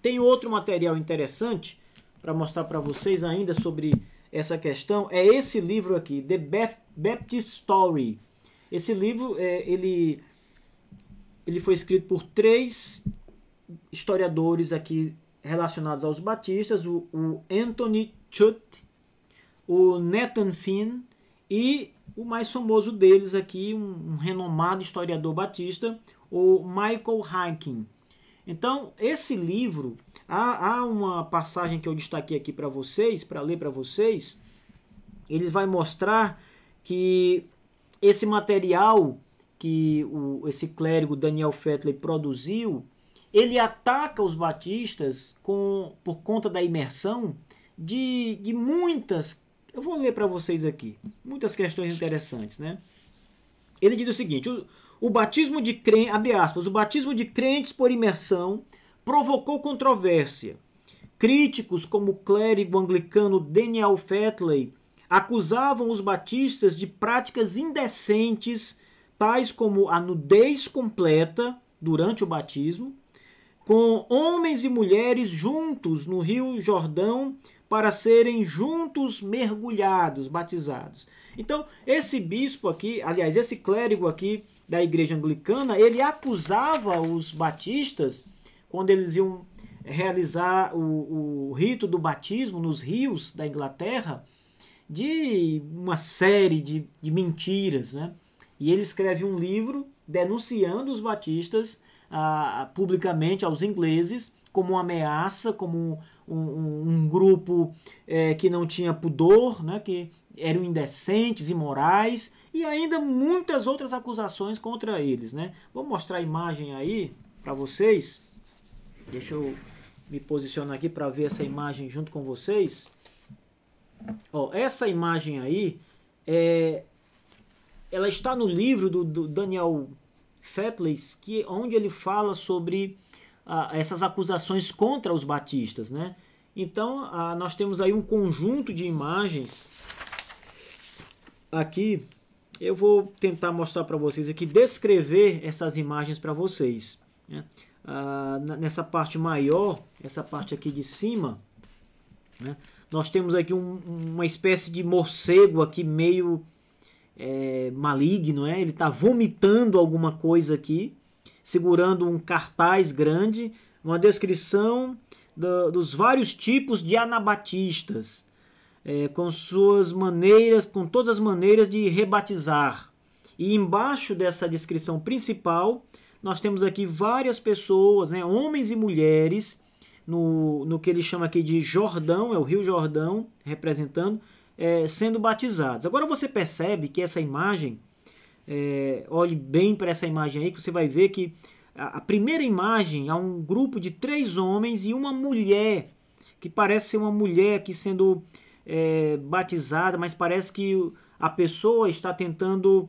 Tem outro material interessante para mostrar para vocês ainda sobre essa questão, é esse livro aqui, The Baptist Story. Esse livro, é, ele, ele foi escrito por três historiadores aqui relacionados aos batistas, o, o Anthony Chut, o Nathan Finn e o mais famoso deles aqui, um, um renomado historiador batista, o Michael Hankin. Então, esse livro, há, há uma passagem que eu destaquei aqui para vocês, para ler para vocês, ele vai mostrar que esse material que o, esse clérigo Daniel Fettler produziu, ele ataca os batistas com, por conta da imersão de, de muitas. Eu vou ler para vocês aqui, muitas questões interessantes, né? Ele diz o seguinte: o, o batismo de crentes, abre aspas, o batismo de crentes por imersão provocou controvérsia. Críticos como o clérigo anglicano Daniel Fetley acusavam os batistas de práticas indecentes, tais como a nudez completa durante o batismo, com homens e mulheres juntos no Rio Jordão para serem juntos mergulhados, batizados. Então, esse bispo aqui, aliás, esse clérigo aqui, da igreja anglicana, ele acusava os batistas, quando eles iam realizar o, o rito do batismo nos rios da Inglaterra, de uma série de, de mentiras. Né? E ele escreve um livro denunciando os batistas ah, publicamente aos ingleses como uma ameaça, como um, um, grupo é, que não tinha pudor, né, que eram indecentes, imorais, e ainda muitas outras acusações contra eles. Né? Vou mostrar a imagem aí para vocês. Deixa eu me posicionar aqui para ver essa imagem junto com vocês. Ó, essa imagem aí é, ela está no livro do, do Daniel Fetley, que onde ele fala sobre essas acusações contra os batistas, né? Então, a, nós temos aí um conjunto de imagens aqui. Eu vou tentar mostrar para vocês aqui, descrever essas imagens para vocês. Né? nessa parte maior, essa parte aqui de cima, né? nós temos aqui um, uma espécie de morcego aqui meio é, maligno, é? ele está vomitando alguma coisa aqui segurando um cartaz grande, uma descrição do, dos vários tipos de anabatistas, é, com suas maneiras, com todas as maneiras de rebatizar. E embaixo dessa descrição principal, nós temos aqui várias pessoas, né, homens e mulheres, no, no que ele chama aqui de Jordão, é o Rio Jordão, representando, é, sendo batizados. Agora você percebe que essa imagem é, olhe bem para essa imagem aí, que você vai ver que a primeira imagem há é um grupo de três homens e uma mulher, que parece ser uma mulher aqui sendo é, batizada, mas parece que a pessoa está tentando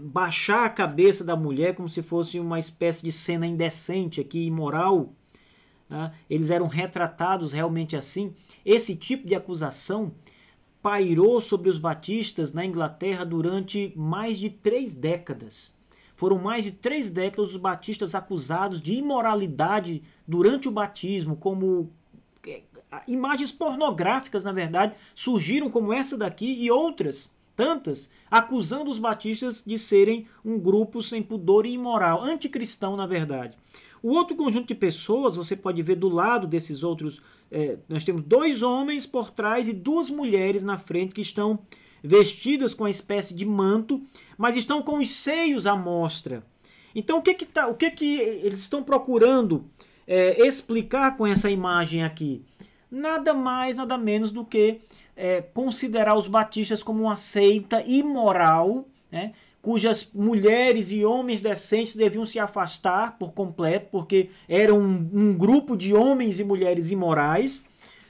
baixar a cabeça da mulher como se fosse uma espécie de cena indecente aqui, imoral. Né? Eles eram retratados realmente assim. Esse tipo de acusação pairou sobre os batistas na Inglaterra durante mais de três décadas. Foram mais de três décadas os batistas acusados de imoralidade durante o batismo, como é, imagens pornográficas, na verdade, surgiram como essa daqui e outras tantas, acusando os batistas de serem um grupo sem pudor e imoral, anticristão, na verdade. O outro conjunto de pessoas, você pode ver do lado desses outros, é, nós temos dois homens por trás e duas mulheres na frente que estão vestidas com uma espécie de manto, mas estão com os seios à mostra. Então, o que, que, tá, o que, que eles estão procurando é, explicar com essa imagem aqui? Nada mais, nada menos do que é, considerar os batistas como uma seita imoral, né? cujas mulheres e homens decentes deviam se afastar por completo, porque eram um, um grupo de homens e mulheres imorais,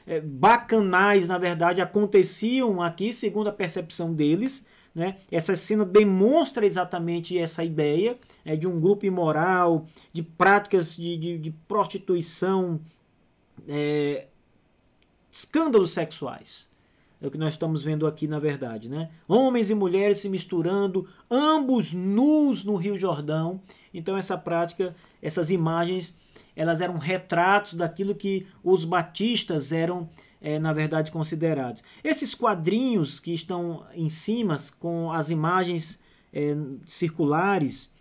é, bacanais, na verdade, aconteciam aqui, segundo a percepção deles. Né? Essa cena demonstra exatamente essa ideia é, de um grupo imoral, de práticas de, de, de prostituição, é, escândalos sexuais. É o que nós estamos vendo aqui, na verdade, né? Homens e mulheres se misturando, ambos nus no Rio Jordão. Então essa prática, essas imagens, elas eram retratos daquilo que os batistas eram, é, na verdade, considerados. Esses quadrinhos que estão em cima, com as imagens é, circulares,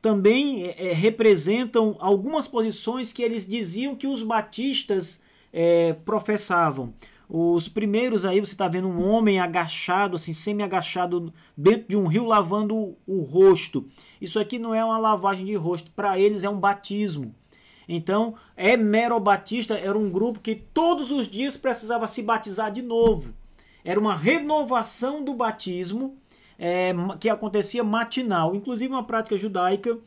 também é, representam algumas posições que eles diziam que os batistas professavam. Os primeiros aí você está vendo um homem agachado, assim, semi-agachado dentro de um rio lavando o rosto. Isso aqui não é uma lavagem de rosto, para eles é um batismo. Então, Emero Batista era um grupo que todos os dias precisava se batizar de novo. Era uma renovação do batismo é, que acontecia matinal, inclusive uma prática judaica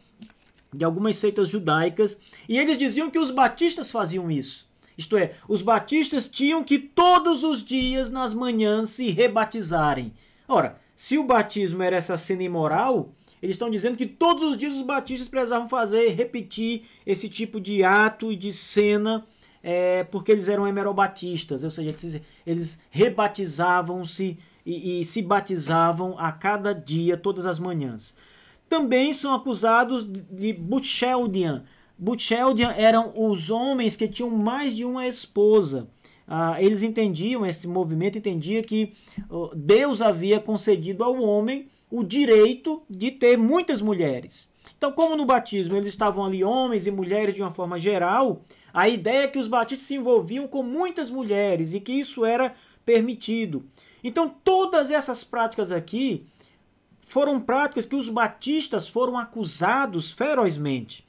de algumas seitas judaicas. E eles diziam que os batistas faziam isso. Isto é, os batistas tinham que todos os dias nas manhãs se rebatizarem. Ora, se o batismo era essa cena imoral, eles estão dizendo que todos os dias os batistas precisavam fazer, repetir esse tipo de ato e de cena, é, porque eles eram hemerobatistas, ou seja, eles, eles rebatizavam-se e, e se batizavam a cada dia, todas as manhãs. Também são acusados de Bucheldian, Butcheldian eram os homens que tinham mais de uma esposa. Ah, eles entendiam, esse movimento entendia que Deus havia concedido ao homem o direito de ter muitas mulheres. Então, como no batismo eles estavam ali homens e mulheres de uma forma geral, a ideia é que os batistas se envolviam com muitas mulheres e que isso era permitido. Então, todas essas práticas aqui foram práticas que os batistas foram acusados ferozmente.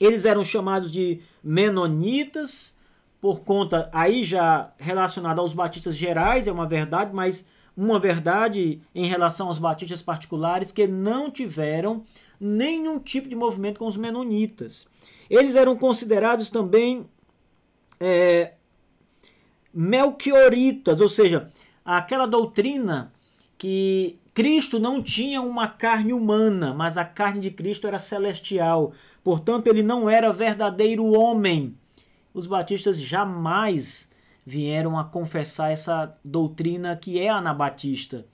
Eles eram chamados de menonitas, por conta, aí já relacionado aos batistas gerais, é uma verdade, mas uma verdade em relação aos batistas particulares que não tiveram nenhum tipo de movimento com os menonitas. Eles eram considerados também é, melchioritas, ou seja, aquela doutrina que Cristo não tinha uma carne humana, mas a carne de Cristo era celestial. Portanto, ele não era verdadeiro homem. Os batistas jamais vieram a confessar essa doutrina que é anabatista,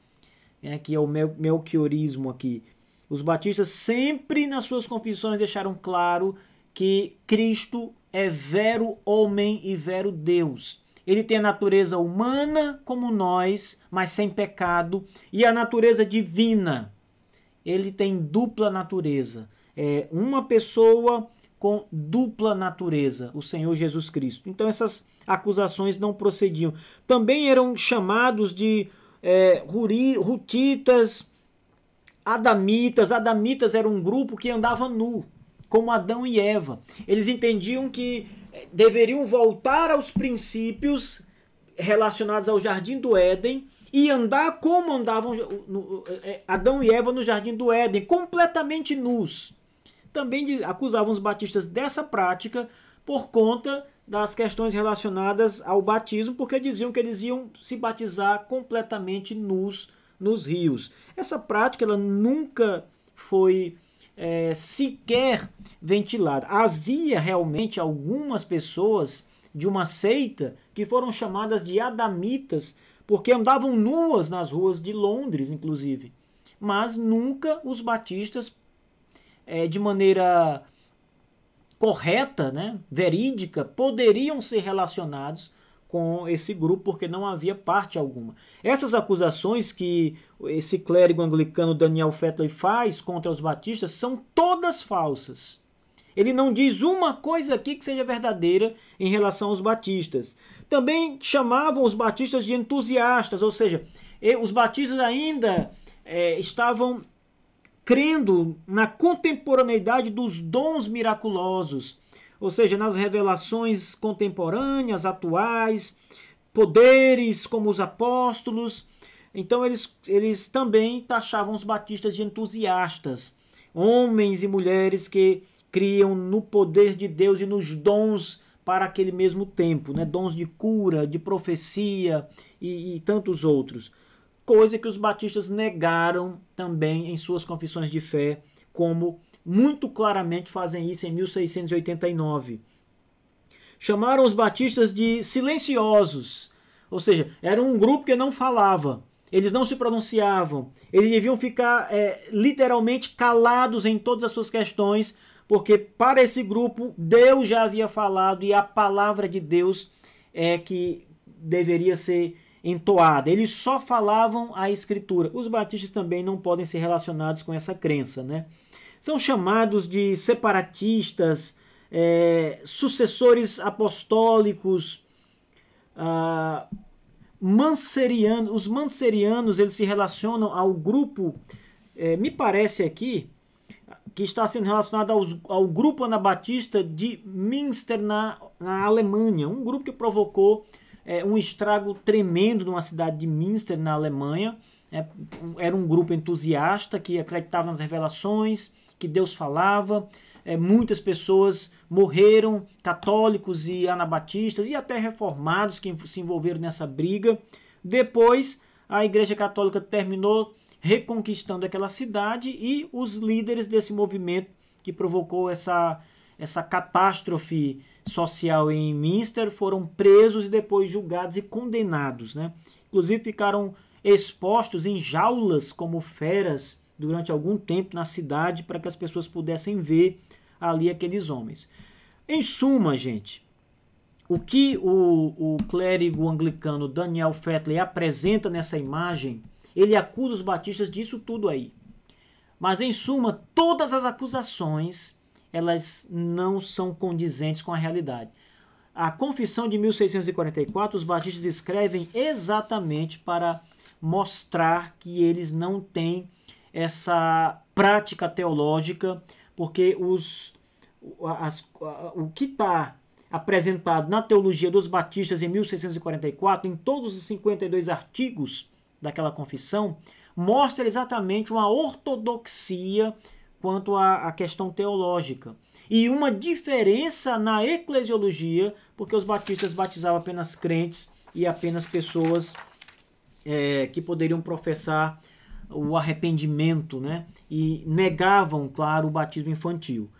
né, que é o melquiorismo aqui. Os batistas sempre nas suas confissões deixaram claro que Cristo é vero homem e vero Deus. Ele tem a natureza humana como nós, mas sem pecado, e a natureza divina. Ele tem dupla natureza é, uma pessoa com dupla natureza, o Senhor Jesus Cristo. Então essas acusações não procediam. Também eram chamados de é, rutitas, adamitas. Adamitas era um grupo que andava nu, como Adão e Eva. Eles entendiam que é, deveriam voltar aos princípios relacionados ao jardim do Éden e andar como andavam é, Adão e Eva no jardim do Éden, completamente nus também acusavam os batistas dessa prática por conta das questões relacionadas ao batismo, porque diziam que eles iam se batizar completamente nus nos rios. Essa prática ela nunca foi é, sequer ventilada. Havia realmente algumas pessoas de uma seita que foram chamadas de adamitas, porque andavam nuas nas ruas de Londres, inclusive. Mas nunca os batistas é, de maneira correta, né, verídica, poderiam ser relacionados com esse grupo porque não havia parte alguma. Essas acusações que esse clérigo anglicano Daniel Fetley faz contra os batistas são todas falsas. Ele não diz uma coisa aqui que seja verdadeira em relação aos batistas. Também chamavam os batistas de entusiastas, ou seja, os batistas ainda é, estavam crendo na contemporaneidade dos dons miraculosos, ou seja, nas revelações contemporâneas, atuais, poderes como os apóstolos. Então eles, eles também taxavam os batistas de entusiastas, homens e mulheres que criam no poder de Deus e nos dons para aquele mesmo tempo, né? dons de cura, de profecia e, e tantos outros coisa que os batistas negaram também em suas confissões de fé, como muito claramente fazem isso em 1689. Chamaram os batistas de silenciosos, ou seja, era um grupo que não falava, eles não se pronunciavam, eles deviam ficar é, literalmente calados em todas as suas questões, porque para esse grupo Deus já havia falado e a palavra de Deus é que deveria ser entoada, eles só falavam a escritura. Os batistas também não podem ser relacionados com essa crença, né? São chamados de separatistas, é, sucessores apostólicos, ah, manserianos. Os manserianos eles se relacionam ao grupo, é, me parece aqui, que está sendo relacionado aos, ao grupo anabatista de Münster na, na Alemanha, um grupo que provocou é, um estrago tremendo numa cidade de Münster, na Alemanha. É, era um grupo entusiasta que acreditava nas revelações, que Deus falava. É, muitas pessoas morreram, católicos e anabatistas e até reformados que se envolveram nessa briga. Depois, a Igreja Católica terminou reconquistando aquela cidade e os líderes desse movimento que provocou essa essa catástrofe social em Minster foram presos e depois julgados e condenados. Né? Inclusive ficaram expostos em jaulas como feras durante algum tempo na cidade para que as pessoas pudessem ver ali aqueles homens. Em suma, gente, o que o, o clérigo anglicano Daniel Fetley apresenta nessa imagem, ele acusa os batistas disso tudo aí. Mas, em suma, todas as acusações elas não são condizentes com a realidade. A Confissão de 1644, os batistas escrevem exatamente para mostrar que eles não têm essa prática teológica, porque os, as, o que está apresentado na teologia dos batistas em 1644, em todos os 52 artigos daquela confissão, mostra exatamente uma ortodoxia quanto à, à questão teológica. E uma diferença na eclesiologia, porque os batistas batizavam apenas crentes e apenas pessoas é, que poderiam professar o arrependimento, né? E negavam, claro, o batismo infantil.